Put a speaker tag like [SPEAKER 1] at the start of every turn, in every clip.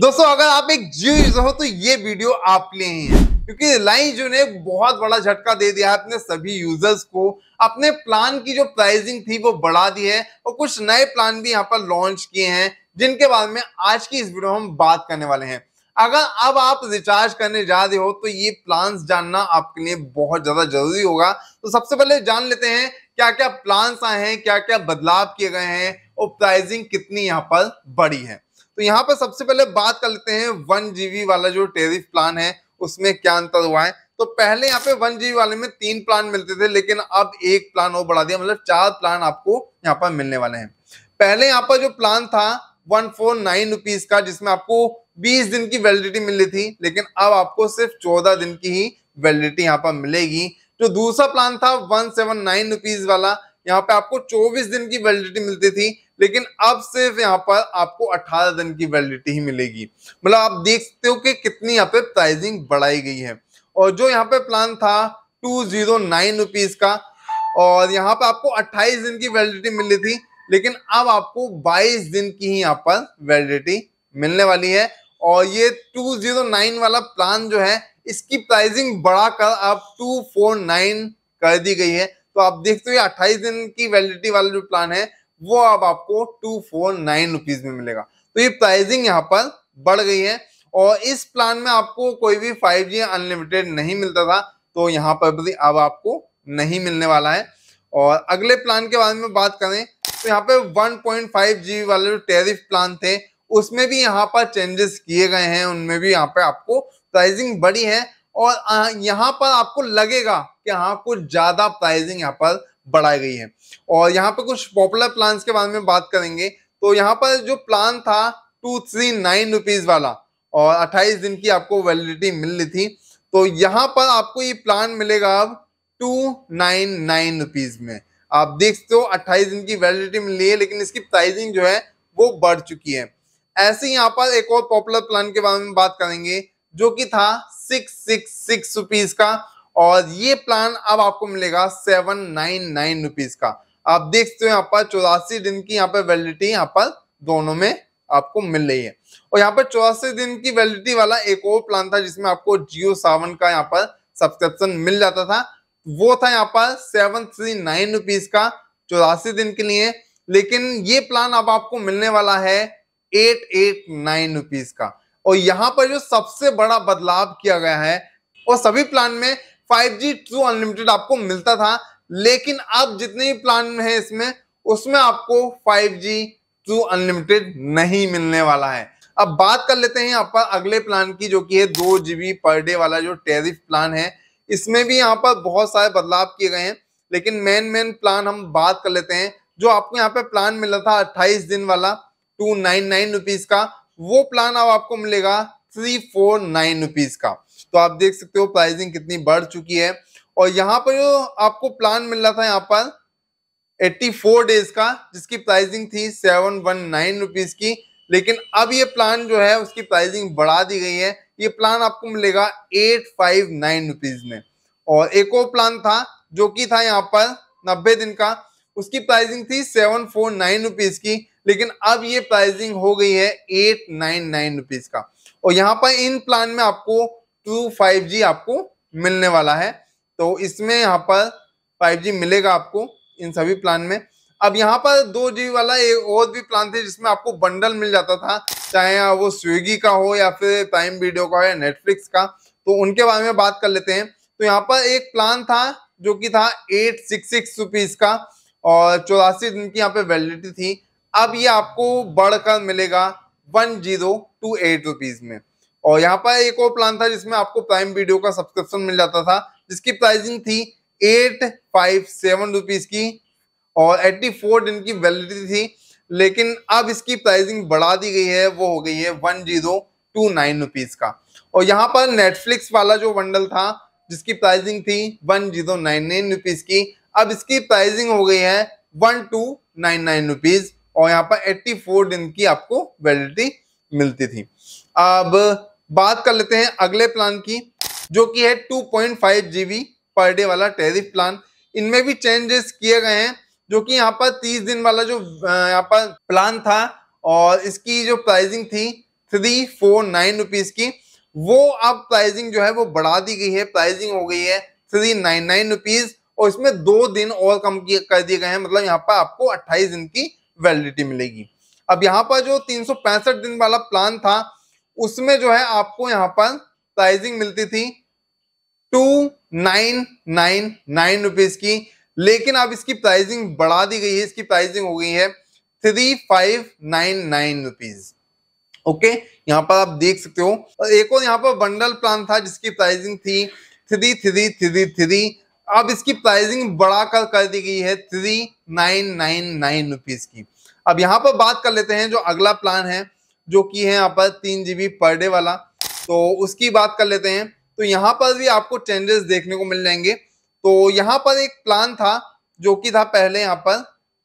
[SPEAKER 1] दोस्तों अगर आप एक जियो यूजर हो तो ये वीडियो आप लिए है क्योंकि रिलायंस जियो ने बहुत बड़ा झटका दे दिया है अपने सभी यूजर्स को अपने प्लान की जो प्राइसिंग थी वो बढ़ा दी है और कुछ नए प्लान भी यहाँ पर लॉन्च किए हैं जिनके बारे में आज की इस वीडियो में हम बात करने वाले हैं अगर अब आप रिचार्ज करने जा रहे हो तो ये प्लान जानना आपके लिए बहुत ज्यादा जरूरी होगा तो सबसे पहले जान लेते हैं क्या क्या प्लान्स आए हैं क्या क्या बदलाव किए गए हैं और प्राइसिंग कितनी यहाँ पर बढ़ी है तो यहाँ पर सबसे पहले बात कर लेते हैं वन जीबी वाला जो टेरिफ प्लान है उसमें क्या अंतर हुआ है तो पहले यहाँ पे वन जीबी वाले में तीन प्लान मिलते थे लेकिन अब एक प्लान और बढ़ा दिया मतलब चार प्लान आपको यहाँ पर मिलने वाले हैं पहले यहाँ पर जो प्लान था वन फोर नाइन रुपीज का जिसमें आपको बीस दिन की वैलिडिटी मिल थी लेकिन अब आपको सिर्फ चौदह दिन की ही वैलिडिटी यहाँ पर मिलेगी जो दूसरा प्लान था वन सेवन नाइन रुपीज वाला यहाँ पे आपको चौबीस दिन की वैलिडिटी मिलती थी लेकिन अब सिर्फ यहाँ पर आपको 18 दिन की वैलिडिटी ही मिलेगी मतलब आप देख सकते हो कि कितनी यहाँ पे प्राइसिंग बढ़ाई गई है और जो यहाँ पे प्लान था टू जीरो नाइन रुपीज का और यहाँ पे आपको 28 दिन की वैलिडिटी मिल रही थी लेकिन अब आपको 22 दिन की ही यहाँ पर वैलिडिटी मिलने वाली है और ये 209 वाला प्लान जो है इसकी प्राइसिंग बढ़ाकर अब 249 कर दी गई है तो आप देखते हो ये 28 दिन की वैलिडिटी वाला जो प्लान है वो अब आपको टू फोर नाइन रुपीज में मिलेगा तो ये प्राइसिंग यहाँ पर बढ़ गई है और इस प्लान में आपको कोई भी फाइव जी अनलिमिटेड नहीं मिलता था तो यहाँ पर भी अब आपको नहीं मिलने वाला है और अगले प्लान के बारे में बात करें तो यहाँ पे फाइव जी वाले जो टेरिफ प्लान थे उसमें भी यहाँ पर चेंजेस किए गए हैं उनमें भी यहाँ पे आपको प्राइसिंग बढ़ी है और यहाँ पर आपको लगेगा कि हाँ कुछ ज़्यादा प्राइजिंग यहाँ पर बढ़ाई गई है और यहाँ पर कुछ पॉपुलर प्लान के बारे में बात करेंगे तो यहाँ पर जो प्लान था टू थ्री नाइन रुपीज वाला और अट्ठाईस दिन की आपको वैलिडिटी मिल रही थी तो यहाँ पर आपको ये प्लान मिलेगा अब टू नाइन नाइन रुपीज में आप देख सकते हो अट्ठाईस दिन की वैलिडिटी मिल रही है लेकिन इसकी प्राइसिंग जो है वो बढ़ चुकी है ऐसे ही यहाँ पर एक और पॉपुलर प्लान के बारे में बात करेंगे जो कि था सिक्स सिक्स सिक्स रुपीज का और ये प्लान अब आपको मिलेगा सेवन नाइन नाइन रुपीज का आप देख सकते हो यहाँ पर चौरासी दिन की यहाँ पर वैलिडिटी यहाँ पर दोनों में आपको मिल रही है और यहाँ पर चौरासी दिन की वैलिडिटी वाला एक और प्लान था जिसमें आपको जियो सावन का यहाँ पर सब्सक्रिप्शन मिल जाता था वो था यहाँ पर सेवन थ्री नाइन रुपीज का चौरासी दिन के लिए लेकिन ये प्लान अब आपको मिलने वाला है एट एट नाइन रुपीज का और यहाँ पर जो सबसे बड़ा बदलाव किया गया है और सभी प्लान में फाइव जी ट्रू अनलिमिटेड आपको मिलता था लेकिन अब जितने भी प्लान है इसमें उसमें आपको फाइव जी ट्रू अनलिमिटेड नहीं मिलने वाला है अब बात कर लेते हैं यहाँ पर अगले प्लान की जो कि है दो जीबी पर डे वाला जो टेरिफ प्लान है इसमें भी यहाँ पर बहुत सारे बदलाव किए गए हैं लेकिन मेन मेन प्लान हम बात कर लेते हैं जो आपको यहाँ पे प्लान मिला था अट्ठाईस दिन वाला टू नाइन नाइन रुपीज का वो प्लान अब आपको मिलेगा थ्री फोर नाइन रुपीज का तो आप देख सकते हो प्राइसिंग कितनी बढ़ चुकी है और यहाँ पर जो आपको प्लान मिल रहा था यहाँ पर 84 डेज का जिसकी प्राइसिंग थी सेवन वन नाइन रुपीज की लेकिन अब ये प्लान जो है उसकी प्राइसिंग बढ़ा दी गई है ये प्लान आपको मिलेगा एट फाइव नाइन रुपीज में और एक और प्लान था जो कि था यहाँ पर नब्बे दिन का उसकी प्राइसिंग थी सेवन फोर नाइन रुपीज की लेकिन अब ये प्राइसिंग हो गई है एट नाइन नाइन रुपीज का और यहाँ पर इन प्लान में आपको टू फाइव जी आपको मिलने वाला है तो इसमें यहाँ पर फाइव जी मिलेगा आपको इन सभी प्लान में अब यहाँ पर दो जी वाला एक और भी प्लान थे जिसमें आपको बंडल मिल जाता था चाहे वो स्विगी का हो या फिर प्राइम वीडियो का हो या नेटफ्लिक्स का तो उनके बारे में बात कर लेते हैं तो यहाँ पर एक प्लान था जो कि था एट सिक्स सिक्स रुपीज का और चौरासी दिन की यहाँ पे वैलिडिटी थी अब ये आपको बढ़कर मिलेगा one zero two eight rupees में और यहाँ पर एक और प्लान था जिसमें आपको प्राइम वीडियो का सब्सक्रिप्शन मिल जाता था जिसकी प्राइसिंग थी एट फाइव सेवन रुपीज की और एट्टी फोर दिन की वैलिडिटी थी लेकिन अब इसकी प्राइसिंग बढ़ा दी गई है वो हो गई है one zero two nine rupees का और यहाँ पर नेटफ्लिक्स वाला जो बंडल था जिसकी प्राइसिंग थी one zero nine nine rupees की अब इसकी प्राइसिंग हो गई है one two nine nine rupees और यहाँ पर एट्टी फोर दिन की आपको वैलिडिटी मिलती थी अब बात कर लेते हैं अगले प्लान की जो कि है two point five G B per day वाला टेरिफ प्लान इनमें भी चेंजेस किए गए हैं जो कि यहाँ पर तीस दिन वाला जो यहाँ पर प्लान था और इसकी जो प्राइसिंग थी थ्री फोर नाइन रुपीज की वो अब प्राइसिंग जो है वो बढ़ा दी गई है प्राइसिंग हो गई है थ्री नाइन नाइन रुपीज और इसमें दो दिन और कम कर दिए गए हैं मतलब यहाँ पर आपको अट्ठाईस दिन की वैलिडिटी मिलेगी अब यहाँ पर जो तीन दिन वाला प्लान था उसमें जो है आपको यहाँ पर प्राइजिंग मिलती थी two nine nine nine rupees की लेकिन अब इसकी प्राइजिंग बढ़ा दी गई है इसकी प्राइसिंग हो गई है three five nine nine rupees okay यहाँ पर आप देख सकते हो और एक और यहाँ पर बंडल प्लान था जिसकी प्राइजिंग थी थ्री थ्री थ्री थ्री अब इसकी प्राइसिंग बढ़ाकर कर कर दी गई है three nine nine nine rupees की अब यहाँ पर बात कर लेते हैं जो अगला प्लान है जो कि है यहाँ पर तीन जी पर डे वाला तो उसकी बात कर लेते हैं तो यहाँ पर भी आपको चेंजेस देखने को मिल जाएंगे तो यहाँ पर एक प्लान था जो कि था पहले यहाँ पर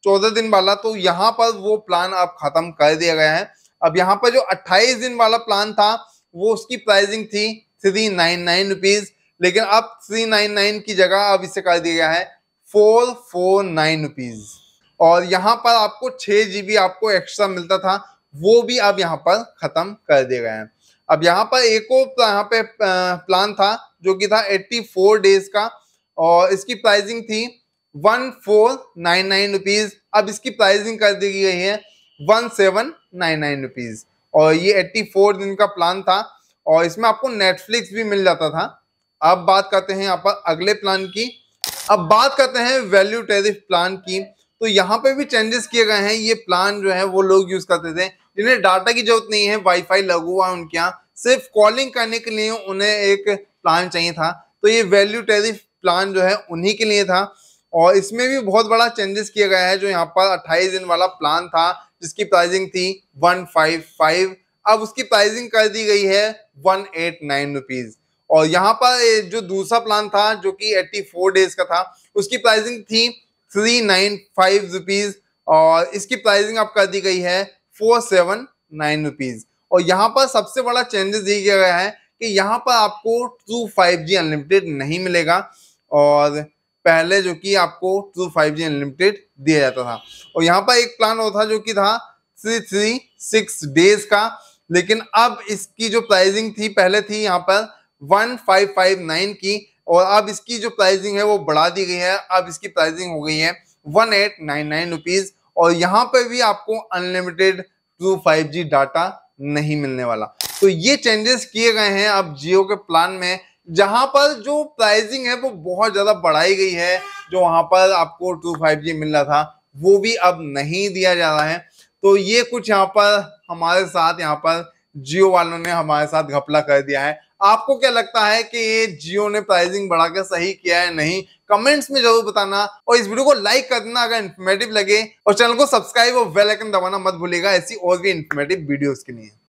[SPEAKER 1] चौदह दिन वाला तो यहाँ पर वो प्लान अब खत्म कर दिया गया है अब यहाँ पर जो अट्ठाईस दिन वाला प्लान था वो उसकी प्राइसिंग थी थ्री नाइन नाइन रुपीज़ लेकिन अब थ्री नाइन नाइन की जगह अब इसे कर दिया गया है फोर फोर नाइन रुपीज और यहाँ पर आपको छह जी आपको एक्स्ट्रा मिलता था वो भी अब यहाँ पर ख़त्म कर दिया गया है अब यहाँ पर एक और यहाँ पे प्लान था जो कि था 84 डेज का और इसकी प्राइसिंग थी one four nine nine rupees अब इसकी प्राइसिंग कर दी गई है one seven nine nine rupees और ये 84 दिन का प्लान था और इसमें आपको नेटफ्लिक्स भी मिल जाता था अब बात करते हैं यहाँ पर अगले प्लान की अब बात करते हैं वैल्यू टेरिफ प्लान की तो यहाँ पे भी चेंजेस किए गए हैं ये प्लान जो है वो लोग यूज करते थे जिन्हें डाटा की जरूरत नहीं है वाईफाई लगा हुआ है उनके यहाँ सिर्फ कॉलिंग करने के लिए उन्हें एक प्लान चाहिए था तो ये वैल्यू टेरिफ प्लान जो है उन्हीं के लिए था और इसमें भी बहुत बड़ा चेंजेस किया गया है जो यहाँ पर अट्ठाईस दिन वाला प्लान था जिसकी प्राइसिंग थी वन अब उसकी प्राइसिंग कर दी गई है वन एट नाइन रुपीज़ और यहाँ पर जो दूसरा प्लान था जो कि 84 डेज का था उसकी प्राइसिंग थी थ्री नाइन फाइव रुपीज और इसकी प्राइसिंग आप कर दी गई है फोर सेवन नाइन रुपीज और यहाँ पर सबसे बड़ा चेंजेस ये किया गया है कि यहाँ पर आपको ट्रू फाइव जी अनलिमिटेड नहीं मिलेगा और पहले जो कि आपको ट्रू फाइव जी अनलिमिटेड दिया जाता था और यहाँ पर एक प्लान और था जो कि था थ्री थ्री सिक्स डेज का लेकिन अब इसकी जो प्राइसिंग थी पहले थी यहाँ पर 1559 की और अब इसकी जो प्राइसिंग है वो बढ़ा दी गई है अब इसकी प्राइसिंग हो गई है one eight nine nine rupees और यहाँ पर भी आपको unlimited two five G data नहीं मिलने वाला तो ये चेंजेस किए गए हैं अब जियो के प्लान में जहां पर जो प्राइसिंग है वो बहुत ज्यादा बढ़ाई गई है जो वहां पर आपको टू फाइव जी मिल रहा था वो भी अब नहीं दिया जा रहा है तो ये कुछ यहाँ पर हमारे साथ यहाँ पर जियो वालों ने हमारे साथ घपला कर दिया है आपको क्या लगता है कि ये जियो ने प्राइसिंग बढ़ाकर सही किया है नहीं कमेंट्स में जरूर बताना और इस वीडियो को लाइक कर देना अगर इन्फॉर्मेटिव लगे और चैनल को सब्सक्राइब और बेल आइकन दबाना मत भूलेगा ऐसी और भी इन्फॉर्मेटिव वीडियोस के लिए